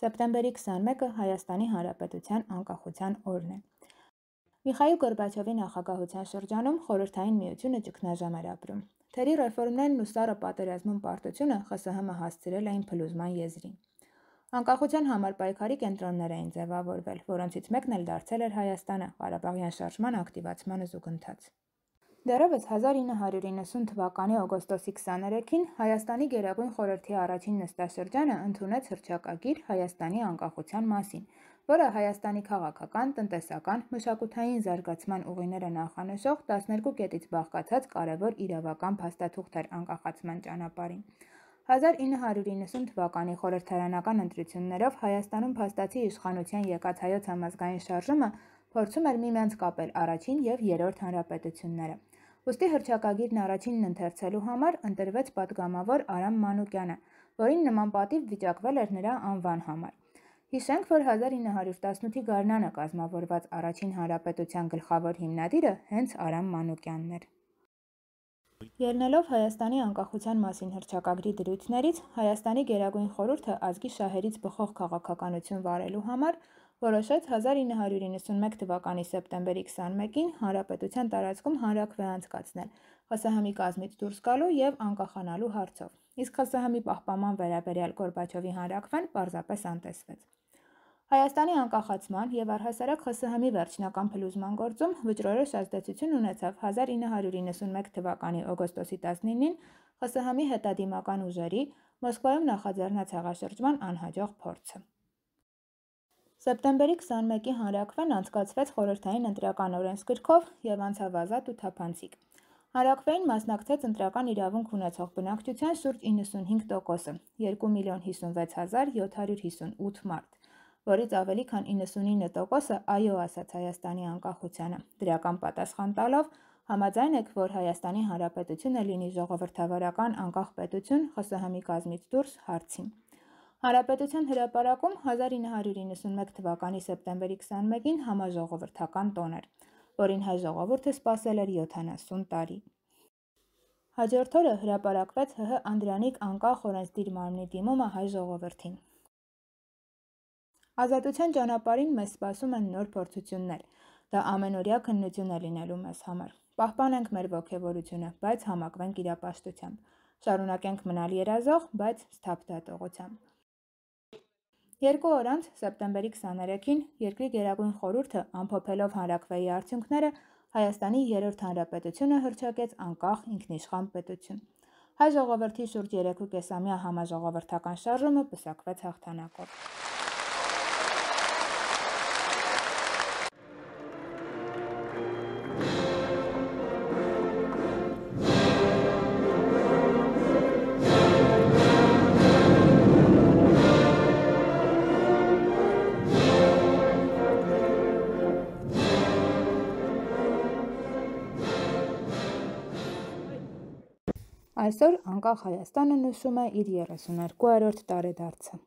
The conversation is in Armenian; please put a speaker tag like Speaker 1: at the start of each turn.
Speaker 1: Սեպտեմբերի 21-ը Հայաստանի Հանրապետության անկախության օրն է։ Միխայիլ Գորբաչովի նախագահության շրջանում խորհրդային միությունը ճգնաժամ էր ապրում։ Թերի ռեֆորմներն ու սառը պատերազմում պարտությունը ԽՍՀՄ-ը հասցրել էին փլուզման եզրին։ Անկախության համար պայքարի կենտրոններ էին ձևավորվել, որոնցից մեկն էլ դարձել էր Հայաստանը Ղարաբաղյան շարժման ակտիվացմանը զուգընթաց։ Դեռևս 1990 թվականի օգոստոսի 23-ին Հայաստանի Գերագույն խորհրդի առաջին նստաշրջանը ընդունեց հրճակագիր Հայաստանի անկախության մասին, որը Հայաստանի քաղաքական, տնտեսական, մշակութային զարգացման ուղիները նախանշող 12 կետից բաղկացած կարևոր իրավական փաստաթուղթ էր անկախացման ճանապարհին։ 1990 թվականի խորհրդարանական ընտրություններով Հայաստանում փաստացի իշխանության եկած հայոց համազգային շարժումը փորձում էր միմյանց կապել առաջին եւ երրորդ հանրապետությունները։ Ոստի հրճակագիրն առաջինն ընթերցելու համար ընտրվեց падգամավոր Արամ Մանուկյանը, որին նման պատիվ վիճակվել էր նրա անվան համար։ Հիշենք, որ 1918-ի գարնանը կազմավորված առաջին հանրապետության գլխավոր հիմնադիրը հենց Արամ Մանուկյանն էր։ Ելնելով Հայաստանի անկախության մասին հրճակագրի դրույթներից, Հայաստանի Գերագույն խորհուրդը ազգի շահերից բխող քաղաքականություն վարելու համար որոշեց 1991 թվականի սեպտեմբերի 21-ին հանրապետության տարածքում հանրակրվե անցկացնել ԽՍՀՄ-ի կազմից դուրս գալու եւ անկախանալու հարցով։ Իսկ ԽՍՀՄ-ի պահպանման վերաբերյալ Գորբաչովի հանրակրվեն պարզապես անտեսվեց։ Հայաստանի անկախացման եւ առհասարակ ԽՍՀՄ-ի վերջնական փլուզման գործում վճռորոշ ազդեցություն ունեցավ 1991 թվականի օգոստոսի 19-ին ԽՍՀՄ-ի հետադիմական ուժերի Մոսկվայում նախաձեռնած հաղաշրջման անհաջող փորձը։ Սեպտեմբերի 21-ի հանրակվեն անցկացվեց խորհրդային ընտրական օրենսգրքով եւ անցավ ազատ ու թափանցիկ։ Հանրակվեին մասնակցեց ընտրական իրավունք ունեցող բնակչության շուրջ 95%-ը՝ 2 միլիոն 56758 մարդ, որից ավելի քան 99%-ը այո ասաց Հայաստանի անկախությանը։ Դրական պատասխան տալով համաձայն եք, որ Հայաստանի Հանրապետությունը լինի ժողովրդավարական անկախ պետություն ԽՍՀՄ-ի կազմից դուրս հարցին։ Հանրապետության հրապարակում 1991 թվականի սեպտեմբերի 21-ին համաժողովրդական տոն էր, որին հայ ժողովուրդը սպասել էր 70 տարի։ Հաջորդ օրը հրապարակվեց ՀՀ Անդրանիկ անկախ օրենսդիր մարմնի դիմումը հայ ժողովրդին։ Ազատության ճանապարհին մեզ սպասում են նոր փորձություններ։ Դա ամենօրյա քննություն է լինելու մեզ համար։ Պահպանենք մեր ողջավորությունը, բայց համակվենք իրապաշտությամբ։ Շարունակենք մնալ երազող, բայց սթափ դատողությամբ։ Երկու օր անց, սեպտեմբերի 23-ին, երկրի Գերագույն խորհուրդը ամփոփելով հանրակրվեի արդյունքները, Հայաստանի երրորդ հանրապետությունը հրճակեց անկախ ինքնիշխան պետություն։ Հայ ժողովրդի շուրջ 3.5 համաժողովրդական շարժումը պսակվեց հաղթանակով։ Այսօր անկախ Հայաստանը նշում է իր 32-րդ տարեդարձը։